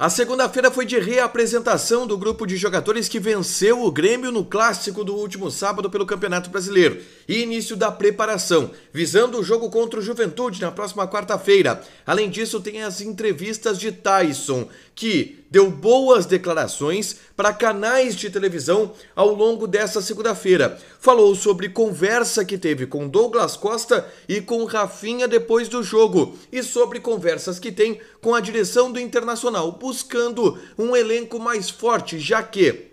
A segunda-feira foi de reapresentação do grupo de jogadores que venceu o Grêmio no clássico do último sábado pelo Campeonato Brasileiro e início da preparação, visando o jogo contra o Juventude na próxima quarta-feira. Além disso, tem as entrevistas de Tyson, que deu boas declarações para canais de televisão ao longo dessa segunda-feira. Falou sobre conversa que teve com Douglas Costa e com Rafinha depois do jogo e sobre conversas que tem com a direção do Internacional, buscando um elenco mais forte, já que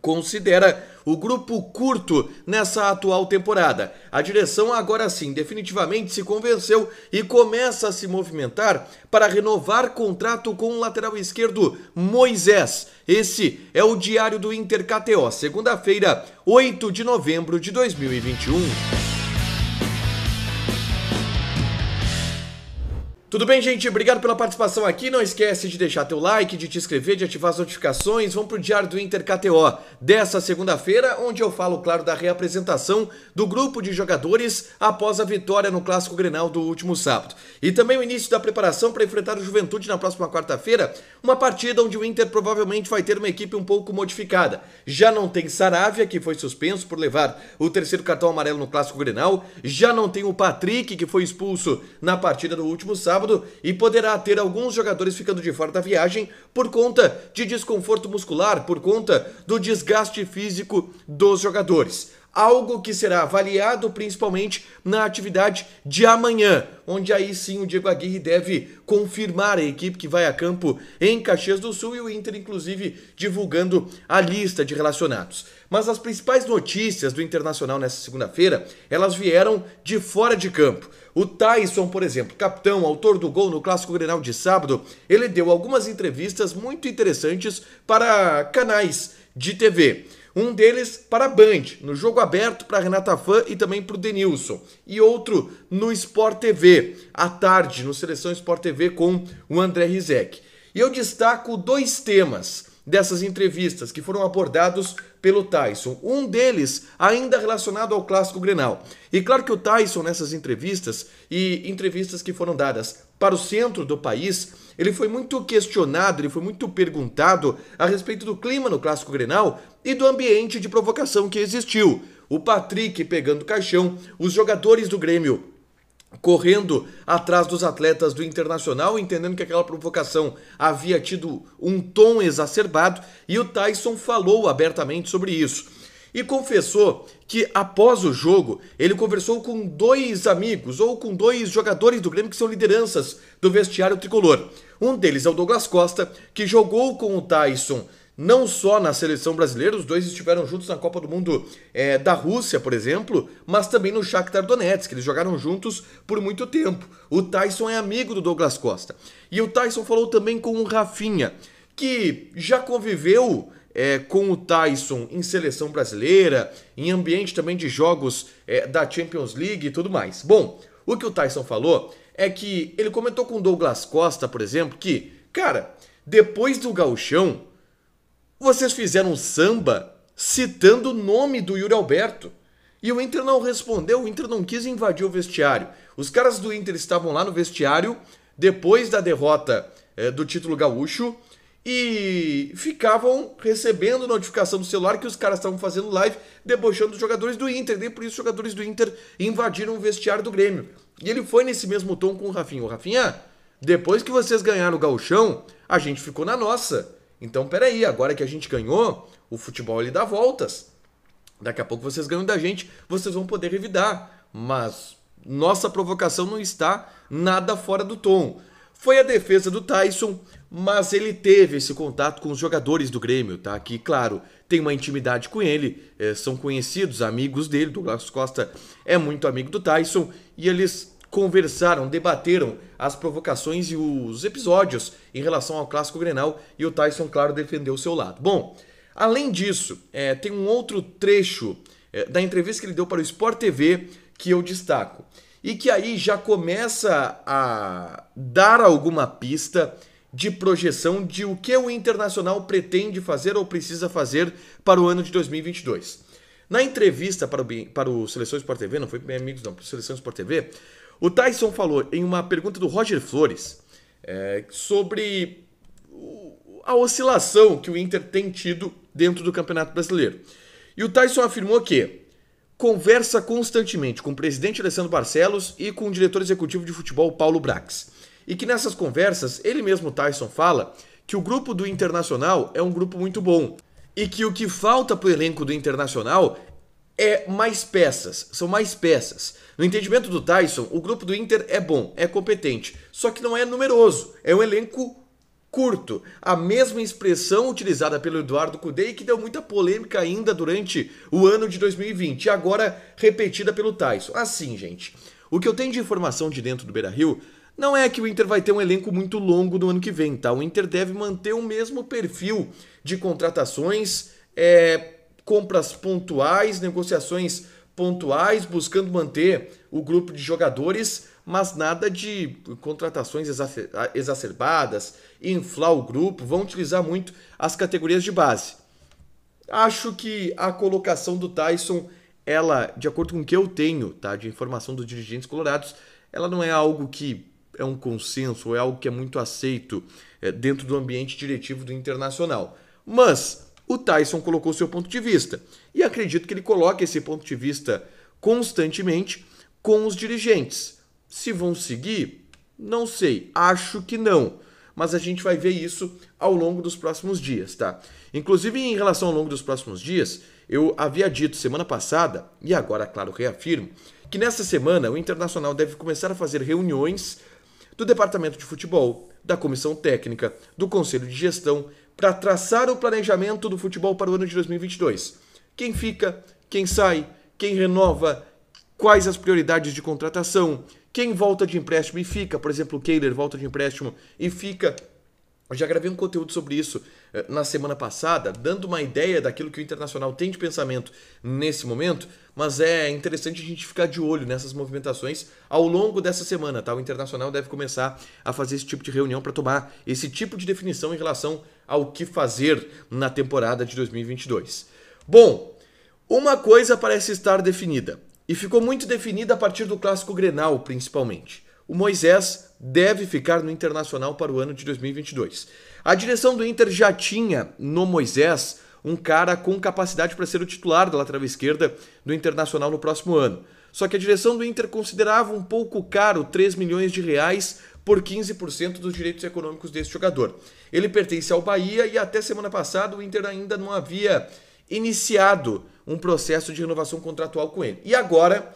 considera o grupo curto nessa atual temporada. A direção agora sim definitivamente se convenceu e começa a se movimentar para renovar contrato com o lateral esquerdo Moisés. Esse é o diário do Inter KTO, segunda-feira, 8 de novembro de 2021. Tudo bem, gente? Obrigado pela participação aqui. Não esquece de deixar teu like, de te inscrever, de ativar as notificações. Vamos pro Diário do Inter KTO dessa segunda-feira, onde eu falo, claro, da reapresentação do grupo de jogadores após a vitória no Clássico Grenal do último sábado. E também o início da preparação para enfrentar o Juventude na próxima quarta-feira, uma partida onde o Inter provavelmente vai ter uma equipe um pouco modificada. Já não tem Saravia, que foi suspenso por levar o terceiro cartão amarelo no Clássico Grenal. Já não tem o Patrick, que foi expulso na partida do último sábado sábado e poderá ter alguns jogadores ficando de fora da viagem por conta de desconforto muscular, por conta do desgaste físico dos jogadores algo que será avaliado principalmente na atividade de amanhã, onde aí sim o Diego Aguirre deve confirmar a equipe que vai a campo em Caxias do Sul e o Inter, inclusive, divulgando a lista de relacionados. Mas as principais notícias do Internacional nessa segunda-feira, elas vieram de fora de campo. O Tyson, por exemplo, capitão, autor do gol no Clássico Grenal de sábado, ele deu algumas entrevistas muito interessantes para canais de TV. Um deles para a Band, no jogo aberto para Renata Fã e também para o Denilson. E outro no Sport TV, à tarde, no Seleção Sport TV com o André Rizek. E eu destaco dois temas dessas entrevistas que foram abordados pelo Tyson. Um deles ainda relacionado ao clássico Grenal. E claro que o Tyson nessas entrevistas e entrevistas que foram dadas para o centro do país, ele foi muito questionado, ele foi muito perguntado a respeito do clima no clássico Grenal e do ambiente de provocação que existiu. O Patrick pegando caixão, os jogadores do Grêmio correndo atrás dos atletas do Internacional, entendendo que aquela provocação havia tido um tom exacerbado, e o Tyson falou abertamente sobre isso. E confessou que após o jogo, ele conversou com dois amigos ou com dois jogadores do Grêmio que são lideranças do vestiário tricolor. Um deles é o Douglas Costa, que jogou com o Tyson não só na seleção brasileira, os dois estiveram juntos na Copa do Mundo é, da Rússia, por exemplo, mas também no Shakhtar Donetsk, eles jogaram juntos por muito tempo. O Tyson é amigo do Douglas Costa. E o Tyson falou também com o Rafinha, que já conviveu é, com o Tyson em seleção brasileira, em ambiente também de jogos é, da Champions League e tudo mais. Bom, o que o Tyson falou é que ele comentou com o Douglas Costa, por exemplo, que, cara, depois do gauchão vocês fizeram um samba citando o nome do Yuri Alberto. E o Inter não respondeu, o Inter não quis invadir o vestiário. Os caras do Inter estavam lá no vestiário depois da derrota eh, do título gaúcho e ficavam recebendo notificação do celular que os caras estavam fazendo live debochando os jogadores do Inter. E por isso os jogadores do Inter invadiram o vestiário do Grêmio. E ele foi nesse mesmo tom com o Rafinha. O Rafinha, depois que vocês ganharam o gauchão, a gente ficou na nossa. Então, peraí, agora que a gente ganhou, o futebol ele dá voltas. Daqui a pouco vocês ganham da gente, vocês vão poder revidar. Mas nossa provocação não está nada fora do tom. Foi a defesa do Tyson, mas ele teve esse contato com os jogadores do Grêmio, tá? Que, claro, tem uma intimidade com ele, eh, são conhecidos, amigos dele. Douglas Costa é muito amigo do Tyson e eles conversaram, debateram as provocações e os episódios em relação ao clássico Grenal e o Tyson, claro, defendeu o seu lado. Bom, além disso, é, tem um outro trecho é, da entrevista que ele deu para o Sport TV que eu destaco e que aí já começa a dar alguma pista de projeção de o que o Internacional pretende fazer ou precisa fazer para o ano de 2022. Na entrevista para o, para o Seleção Sport TV, não foi para amigos não, para o Seleção Sport TV, o Tyson falou em uma pergunta do Roger Flores é, sobre a oscilação que o Inter tem tido dentro do Campeonato Brasileiro. E o Tyson afirmou que conversa constantemente com o presidente Alessandro Barcelos e com o diretor executivo de futebol Paulo Brax. E que nessas conversas, ele mesmo Tyson fala que o grupo do Internacional é um grupo muito bom e que o que falta para o elenco do Internacional é mais peças, são mais peças. No entendimento do Tyson, o grupo do Inter é bom, é competente, só que não é numeroso, é um elenco curto. A mesma expressão utilizada pelo Eduardo Cudê que deu muita polêmica ainda durante o ano de 2020, e agora repetida pelo Tyson. Assim, gente, o que eu tenho de informação de dentro do Beira-Rio não é que o Inter vai ter um elenco muito longo no ano que vem, tá? O Inter deve manter o mesmo perfil de contratações, é, compras pontuais, negociações pontuais, buscando manter o grupo de jogadores, mas nada de contratações ah, exacerbadas, inflar o grupo, vão utilizar muito as categorias de base. Acho que a colocação do Tyson, ela, de acordo com o que eu tenho, tá, de informação dos dirigentes colorados, ela não é algo que é um consenso, é algo que é muito aceito é, dentro do ambiente diretivo do Internacional. Mas o Tyson colocou seu ponto de vista. E acredito que ele coloque esse ponto de vista constantemente com os dirigentes. Se vão seguir, não sei, acho que não. Mas a gente vai ver isso ao longo dos próximos dias, tá? Inclusive, em relação ao longo dos próximos dias, eu havia dito semana passada, e agora, claro, reafirmo, que nessa semana o Internacional deve começar a fazer reuniões do departamento de futebol, da comissão técnica, do conselho de gestão, para traçar o planejamento do futebol para o ano de 2022. Quem fica, quem sai, quem renova, quais as prioridades de contratação, quem volta de empréstimo e fica, por exemplo, o Kehler volta de empréstimo e fica. Eu já gravei um conteúdo sobre isso eh, na semana passada, dando uma ideia daquilo que o Internacional tem de pensamento nesse momento, mas é interessante a gente ficar de olho nessas movimentações ao longo dessa semana, tá? O Internacional deve começar a fazer esse tipo de reunião para tomar esse tipo de definição em relação ao que fazer na temporada de 2022. Bom, uma coisa parece estar definida, e ficou muito definida a partir do clássico Grenal, principalmente. O Moisés deve ficar no Internacional para o ano de 2022. A direção do Inter já tinha no Moisés um cara com capacidade para ser o titular da lateral esquerda do Internacional no próximo ano. Só que a direção do Inter considerava um pouco caro 3 milhões de reais por 15% dos direitos econômicos desse jogador. Ele pertence ao Bahia e até semana passada o Inter ainda não havia iniciado um processo de renovação contratual com ele. E agora,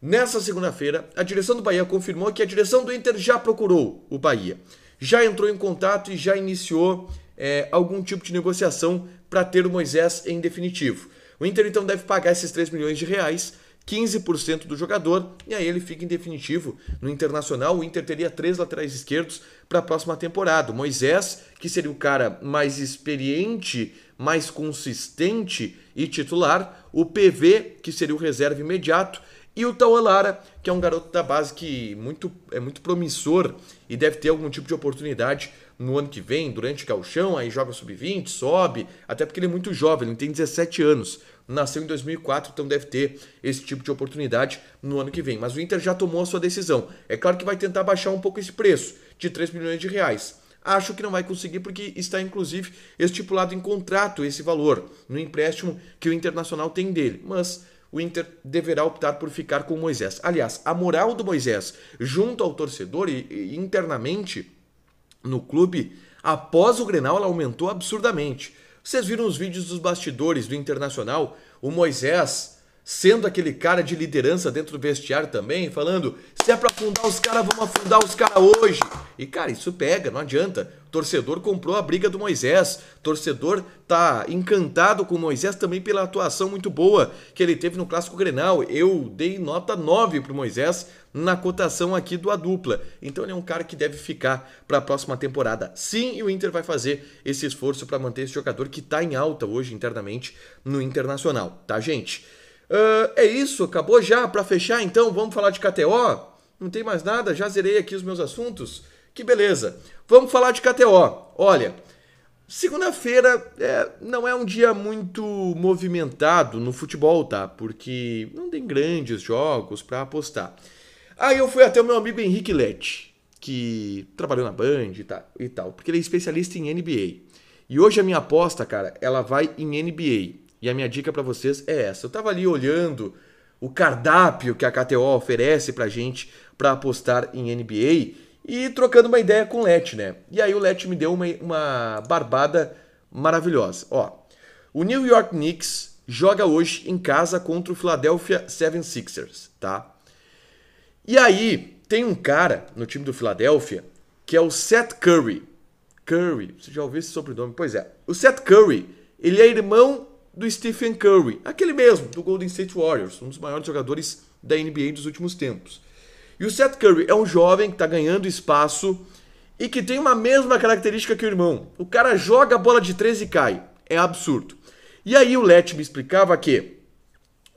nessa segunda-feira, a direção do Bahia confirmou que a direção do Inter já procurou o Bahia já entrou em contato e já iniciou é, algum tipo de negociação para ter o Moisés em definitivo. O Inter então deve pagar esses 3 milhões de reais, 15% do jogador, e aí ele fica em definitivo. No Internacional, o Inter teria três laterais esquerdos para a próxima temporada. O Moisés, que seria o cara mais experiente, mais consistente e titular, o PV, que seria o reserva imediato, e o Taualara, que é um garoto da base que muito, é muito promissor e deve ter algum tipo de oportunidade no ano que vem, durante o calchão, aí joga sub-20, sobe, até porque ele é muito jovem, ele tem 17 anos, nasceu em 2004, então deve ter esse tipo de oportunidade no ano que vem. Mas o Inter já tomou a sua decisão. É claro que vai tentar baixar um pouco esse preço, de 3 milhões de reais. Acho que não vai conseguir porque está inclusive estipulado em contrato esse valor, no empréstimo que o Internacional tem dele. Mas o Inter deverá optar por ficar com o Moisés. Aliás, a moral do Moisés junto ao torcedor e, e internamente no clube, após o Grenal, ela aumentou absurdamente. Vocês viram os vídeos dos bastidores do Internacional, o Moisés sendo aquele cara de liderança dentro do vestiário também, falando: se é pra afundar os caras, vamos afundar os caras hoje. E cara, isso pega, não adianta. Torcedor comprou a briga do Moisés. Torcedor tá encantado com o Moisés também pela atuação muito boa que ele teve no Clássico Grenal. Eu dei nota 9 pro Moisés na cotação aqui do A dupla. Então ele é um cara que deve ficar para a próxima temporada. Sim, e o Inter vai fazer esse esforço para manter esse jogador que tá em alta hoje internamente no Internacional, tá, gente? Uh, é isso, acabou já. Para fechar, então, vamos falar de KTO? Não tem mais nada, já zerei aqui os meus assuntos. Que beleza. Vamos falar de KTO. Olha, segunda-feira é, não é um dia muito movimentado no futebol, tá? Porque não tem grandes jogos para apostar. Aí eu fui até o meu amigo Henrique Lete, que trabalhou na Band e tal, porque ele é especialista em NBA. E hoje a minha aposta, cara, ela vai em NBA. E a minha dica para vocês é essa. Eu tava ali olhando o cardápio que a KTO oferece pra gente para apostar em NBA e trocando uma ideia com o Let, né? E aí o Let me deu uma, uma barbada maravilhosa. Ó, o New York Knicks joga hoje em casa contra o Philadelphia 76ers, tá? E aí tem um cara no time do Philadelphia que é o Seth Curry. Curry, você já ouviu esse sobrenome? Pois é. O Seth Curry, ele é irmão do Stephen Curry, aquele mesmo, do Golden State Warriors, um dos maiores jogadores da NBA dos últimos tempos. E o Seth Curry é um jovem que está ganhando espaço e que tem uma mesma característica que o irmão. O cara joga a bola de 13 e cai. É absurdo. E aí o Let me explicava que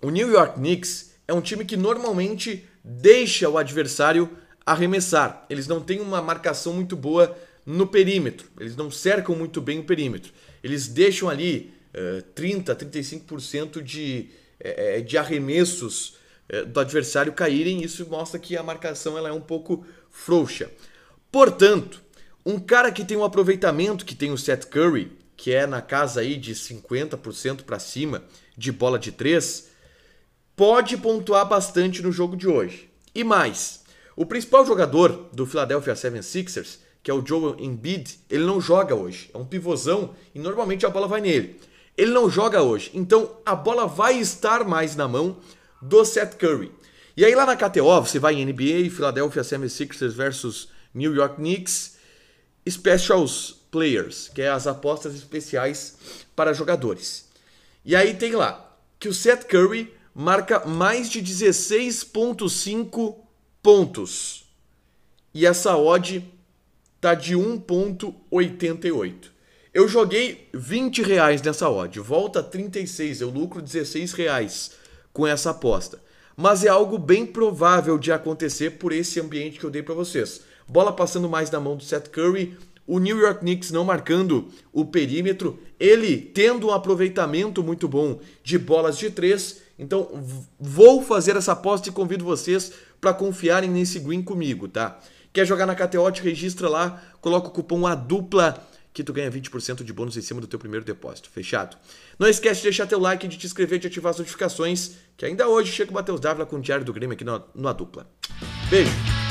o New York Knicks é um time que normalmente deixa o adversário arremessar. Eles não têm uma marcação muito boa no perímetro. Eles não cercam muito bem o perímetro. Eles deixam ali uh, 30, 35% de, uh, de arremessos eh, do adversário caírem, isso mostra que a marcação ela é um pouco frouxa. Portanto, um cara que tem um aproveitamento que tem o Seth Curry, que é na casa aí de 50% para cima de bola de 3, pode pontuar bastante no jogo de hoje. E mais, o principal jogador do Philadelphia 76ers, que é o Joel Embiid, ele não joga hoje. É um pivôzão e normalmente a bola vai nele. Ele não joga hoje, então a bola vai estar mais na mão do Seth Curry. E aí lá na KTO, você vai em NBA, Philadelphia 76ers versus New York Knicks, Specials Players, que é as apostas especiais para jogadores. E aí tem lá que o Seth Curry marca mais de 16.5 pontos. E essa odd tá de 1.88. Eu joguei 20 reais nessa odd, volta 36, eu lucro 16 reais com essa aposta. Mas é algo bem provável de acontecer por esse ambiente que eu dei para vocês. Bola passando mais na mão do Seth Curry, o New York Knicks não marcando o perímetro, ele tendo um aproveitamento muito bom de bolas de três. Então vou fazer essa aposta e convido vocês para confiarem nesse green comigo, tá? Quer jogar na KTO, te registra lá, coloca o cupom A dupla que tu ganha 20% de bônus em cima do teu primeiro depósito. Fechado? Não esquece de deixar teu like, de te inscrever, de ativar as notificações, que ainda hoje chega o Matheus Dávila com o Diário do Grêmio aqui no na dupla. Beijo!